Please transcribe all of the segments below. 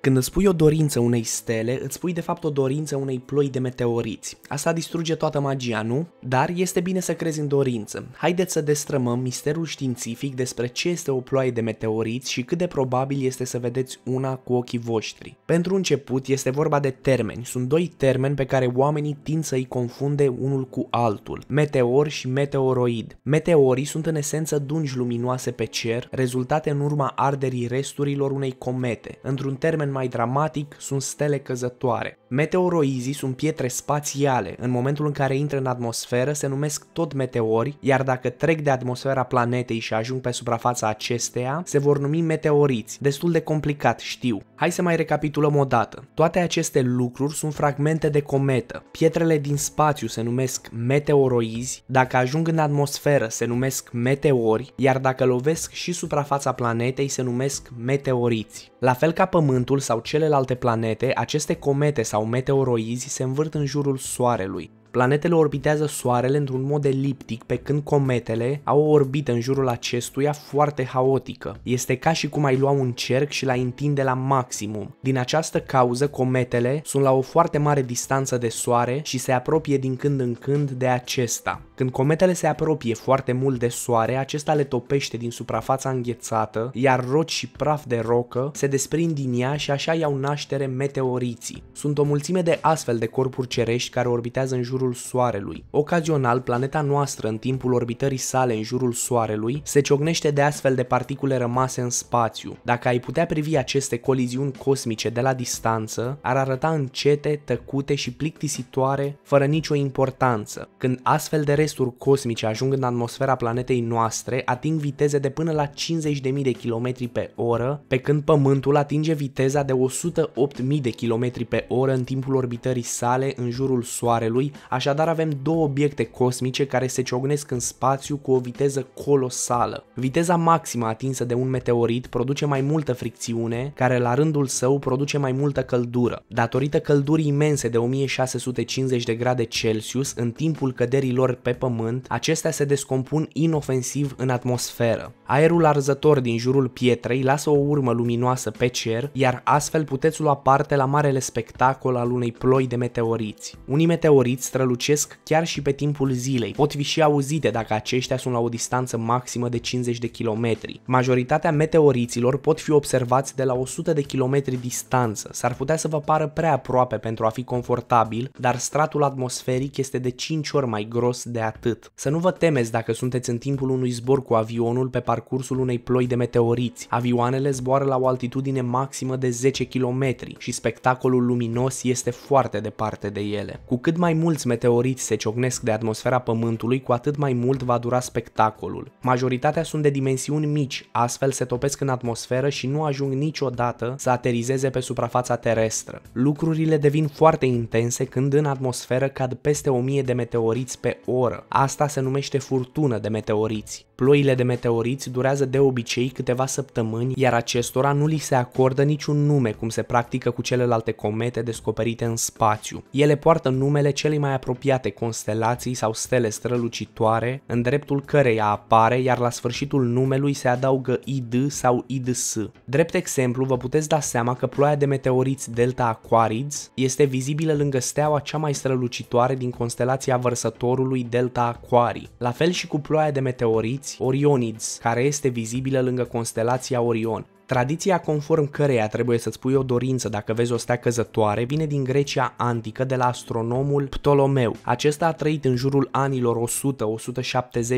Când îți pui o dorință unei stele, îți pui de fapt o dorință unei ploi de meteoriți. Asta distruge toată magia, nu? Dar este bine să crezi în dorință. Haideți să destrămăm misterul științific despre ce este o ploaie de meteoriți și cât de probabil este să vedeți una cu ochii voștri. Pentru început, este vorba de termeni. Sunt doi termeni pe care oamenii tind să-i confunde unul cu altul. Meteor și meteoroid. Meteorii sunt în esență dungi luminoase pe cer, rezultate în urma arderii resturilor unei comete. Într-un termen mai dramatic, sunt stele căzătoare. Meteoroizii sunt pietre spațiale. În momentul în care intră în atmosferă, se numesc tot meteori, iar dacă trec de atmosfera planetei și ajung pe suprafața acesteia, se vor numi meteoriți. Destul de complicat, știu. Hai să mai recapitulăm o dată. Toate aceste lucruri sunt fragmente de cometă. Pietrele din spațiu se numesc meteoroizi, dacă ajung în atmosferă se numesc meteori, iar dacă lovesc și suprafața planetei se numesc meteoriți. La fel ca Pământul, Solul sau celelalte planete, aceste comete sau meteoroizi se învârt în jurul Soarelui. Planetele orbitează Soarele într-un mod eliptic, pe când cometele au o orbită în jurul acestuia foarte haotică. Este ca și cum ai lua un cerc și l-ai întinde la maximum. Din această cauză, cometele sunt la o foarte mare distanță de Soare și se apropie din când în când de acesta. Când cometele se apropie foarte mult de soare, acesta le topește din suprafața înghețată, iar roci și praf de rocă se desprind din ea și așa iau naștere meteoriții. Sunt o mulțime de astfel de corpuri cerești care orbitează în jurul Soarelui. Ocazional, planeta noastră, în timpul orbitării sale în jurul Soarelui, se ciocnește de astfel de particule rămase în spațiu. Dacă ai putea privi aceste coliziuni cosmice de la distanță, ar arăta încete, tăcute și plictisitoare, fără nicio importanță, când astfel de vesturi cosmice ajung în atmosfera planetei noastre, ating viteze de până la 50.000 de km pe oră, pe când Pământul atinge viteza de 108.000 de km pe oră în timpul orbitării sale în jurul Soarelui, așadar avem două obiecte cosmice care se ciognesc în spațiu cu o viteză colosală. Viteza maximă atinsă de un meteorit produce mai multă fricțiune, care la rândul său produce mai multă căldură. Datorită căldurii imense de 1650 de grade Celsius în timpul căderii lor pe pământ, acestea se descompun inofensiv în atmosferă. Aerul arzător din jurul pietrei lasă o urmă luminoasă pe cer, iar astfel puteți lua parte la marele spectacol al unei ploi de meteoriți. Unii meteoriți strălucesc chiar și pe timpul zilei, pot fi și auzite dacă aceștia sunt la o distanță maximă de 50 de kilometri. Majoritatea meteoriților pot fi observați de la 100 de kilometri distanță, s-ar putea să vă pară prea aproape pentru a fi confortabil, dar stratul atmosferic este de 5 ori mai gros de atât. Să nu vă temeți dacă sunteți în timpul unui zbor cu avionul pe parcursul unei ploi de meteoriți. Avioanele zboară la o altitudine maximă de 10 km și spectacolul luminos este foarte departe de ele. Cu cât mai mulți meteoriți se ciocnesc de atmosfera Pământului, cu atât mai mult va dura spectacolul. Majoritatea sunt de dimensiuni mici, astfel se topesc în atmosferă și nu ajung niciodată să aterizeze pe suprafața terestră. Lucrurile devin foarte intense când în atmosferă cad peste 1000 de meteoriți pe oră oră. Asta se numește furtună de meteoriți. Ploile de meteoriți durează de obicei câteva săptămâni, iar acestora nu li se acordă niciun nume, cum se practică cu celelalte comete descoperite în spațiu. Ele poartă numele celei mai apropiate constelații sau stele strălucitoare, în dreptul căreia apare, iar la sfârșitul numelui se adaugă ID sau IDS. Drept exemplu, vă puteți da seama că ploaia de meteoriți Delta Aquarids este vizibilă lângă steaua cea mai strălucitoare din constelația vărsătorului Delta delta Aquarii, la fel și cu ploaia de meteoriți Orionids, care este vizibilă lângă constelația Orion. Tradiția conform căreia trebuie să-ți pui o dorință dacă vezi o stea căzătoare vine din Grecia antică de la astronomul Ptolomeu. Acesta a trăit în jurul anilor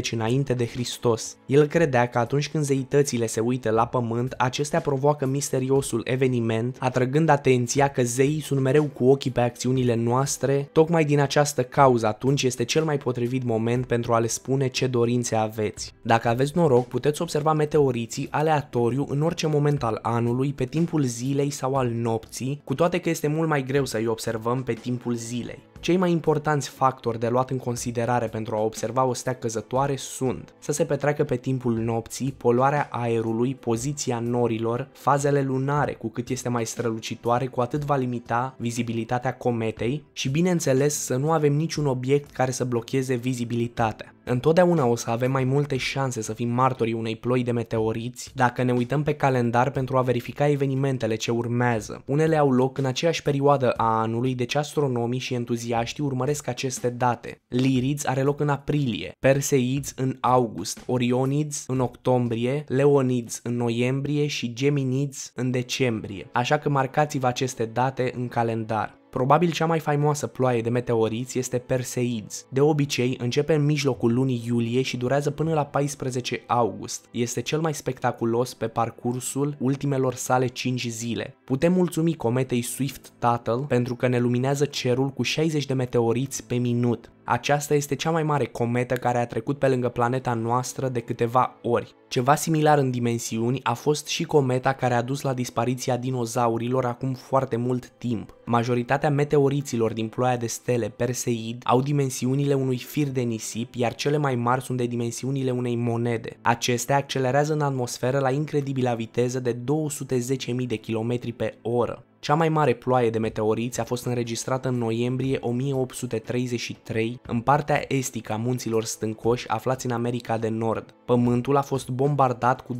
100-170 înainte de Hristos. El credea că atunci când zeitățile se uită la pământ, acestea provoacă misteriosul eveniment, atrăgând atenția că zeii sunt mereu cu ochii pe acțiunile noastre. Tocmai din această cauză atunci este cel mai potrivit moment pentru a le spune ce dorințe aveți. Dacă aveți noroc, puteți observa meteoriții aleatoriu în orice moment moment al anului, pe timpul zilei sau al nopții, cu toate că este mult mai greu să-i observăm pe timpul zilei. Cei mai importanți factori de luat în considerare pentru a observa o stea căzătoare sunt să se petreacă pe timpul nopții, poluarea aerului, poziția norilor, fazele lunare, cu cât este mai strălucitoare, cu atât va limita vizibilitatea cometei și bineînțeles să nu avem niciun obiect care să blocheze vizibilitatea. Întotdeauna o să avem mai multe șanse să fim martorii unei ploi de meteoriți dacă ne uităm pe calendar pentru a verifica evenimentele ce urmează. Unele au loc în aceeași perioadă a anului, deci astronomii și entuziasmii entuziaștii urmăresc aceste date. Liriți are loc în aprilie, Perseids în august, Orionids în octombrie, Leonids în noiembrie și Geminids în decembrie, așa că marcați-vă aceste date în calendar. Probabil cea mai faimoasă ploaie de meteoriți este Perseids. De obicei, începe în mijlocul lunii iulie și durează până la 14 august. Este cel mai spectaculos pe parcursul ultimelor sale 5 zile. Putem mulțumi cometei Swift-Tuttle pentru că ne luminează cerul cu 60 de meteoriți pe minut. Aceasta este cea mai mare cometă care a trecut pe lângă planeta noastră de câteva ori. Ceva similar în dimensiuni a fost și cometa care a dus la dispariția dinozaurilor acum foarte mult timp. Majoritatea meteoriților din ploaia de stele Perseid au dimensiunile unui fir de nisip, iar cele mai mari sunt de dimensiunile unei monede. Acestea accelerează în atmosferă la incredibilă viteză de 210.000 de km pe oră. Cea mai mare ploaie de meteoriți a fost înregistrată în noiembrie 1833 în partea estică a munților stâncoși aflați în America de Nord. Pământul a fost bombardat cu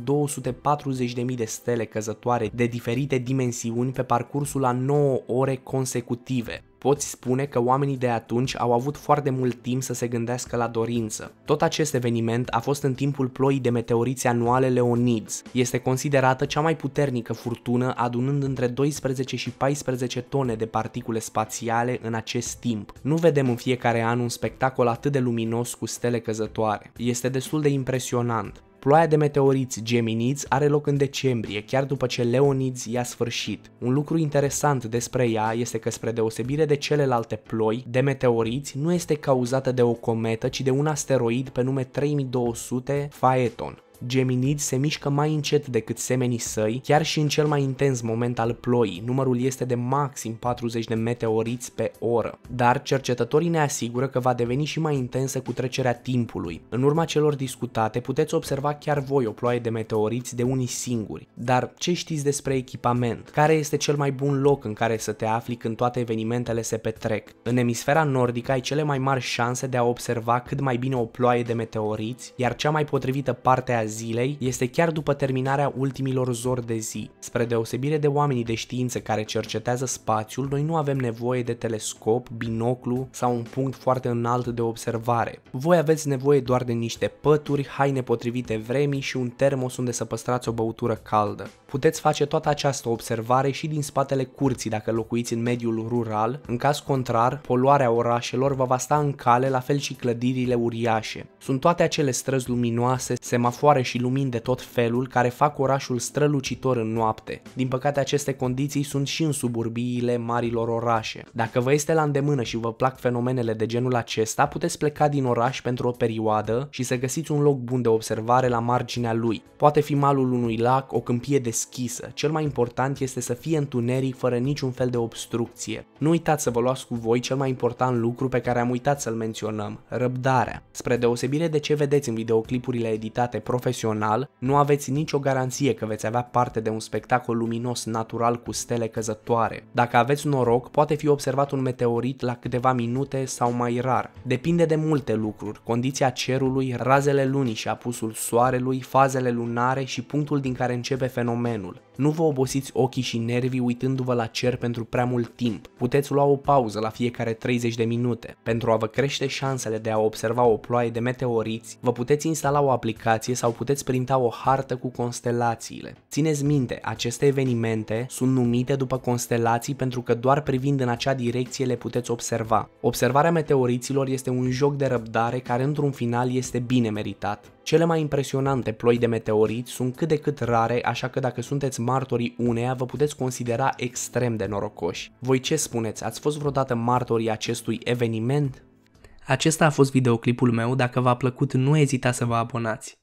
240.000 de stele căzătoare de diferite dimensiuni pe parcursul a 9 ore consecutive. Poți spune că oamenii de atunci au avut foarte mult timp să se gândească la dorință. Tot acest eveniment a fost în timpul ploii de meteoriți anuale Leonids. Este considerată cea mai puternică furtună, adunând între 12 și 14 tone de particule spațiale în acest timp. Nu vedem în fiecare an un spectacol atât de luminos cu stele căzătoare. Este destul de impresionant. Ploaia de meteoriți geminiți are loc în decembrie, chiar după ce Leoniți i-a sfârșit. Un lucru interesant despre ea este că spre deosebire de celelalte ploi de meteoriți nu este cauzată de o cometă, ci de un asteroid pe nume 3200 Phaeton. Geminid se mișcă mai încet decât semenii săi, chiar și în cel mai intens moment al ploii. Numărul este de maxim 40 de meteoriți pe oră. Dar cercetătorii ne asigură că va deveni și mai intensă cu trecerea timpului. În urma celor discutate, puteți observa chiar voi o ploaie de meteoriți de unii singuri. Dar ce știți despre echipament? Care este cel mai bun loc în care să te afli când toate evenimentele se petrec? În emisfera nordică ai cele mai mari șanse de a observa cât mai bine o ploaie de meteoriți, iar cea mai potrivită parte a zilei este chiar după terminarea ultimilor zori de zi. Spre deosebire de oamenii de știință care cercetează spațiul, noi nu avem nevoie de telescop, binoclu sau un punct foarte înalt de observare. Voi aveți nevoie doar de niște pături, haine potrivite vremii și un termos unde să păstrați o băutură caldă. Puteți face toată această observare și din spatele curții dacă locuiți în mediul rural, în caz contrar, poluarea orașelor vă va sta în cale, la fel și clădirile uriașe. Sunt toate acele străzi luminoase, semafoare soare și lumini de tot felul care fac orașul strălucitor în noapte. Din păcate aceste condiții sunt și în suburbiile marilor orașe. Dacă vă este la îndemână și vă plac fenomenele de genul acesta, puteți pleca din oraș pentru o perioadă și să găsiți un loc bun de observare la marginea lui. Poate fi malul unui lac, o câmpie deschisă. Cel mai important este să fie întuneric fără niciun fel de obstrucție. Nu uitați să vă luați cu voi cel mai important lucru pe care am uitat să-l menționăm, răbdarea. Spre deosebire de ce vedeți în videoclipurile editate prof profesional, nu aveți nicio garanție că veți avea parte de un spectacol luminos natural cu stele căzătoare. Dacă aveți noroc, poate fi observat un meteorit la câteva minute sau mai rar. Depinde de multe lucruri, condiția cerului, razele lunii și apusul soarelui, fazele lunare și punctul din care începe fenomenul. Nu vă obosiți ochii și nervii uitându-vă la cer pentru prea mult timp. Puteți lua o pauză la fiecare 30 de minute. Pentru a vă crește șansele de a observa o ploaie de meteoriți, vă puteți instala o aplicație sau puteți printa o hartă cu constelațiile. Țineți minte, aceste evenimente sunt numite după constelații pentru că doar privind în acea direcție le puteți observa. Observarea meteoriților este un joc de răbdare care într-un final este bine meritat. Cele mai impresionante ploi de meteoriți sunt cât de cât rare, așa că dacă sunteți martorii uneia, vă puteți considera extrem de norocoși. Voi ce spuneți, ați fost vreodată martorii acestui eveniment? Acesta a fost videoclipul meu, dacă v-a plăcut nu ezita să vă abonați.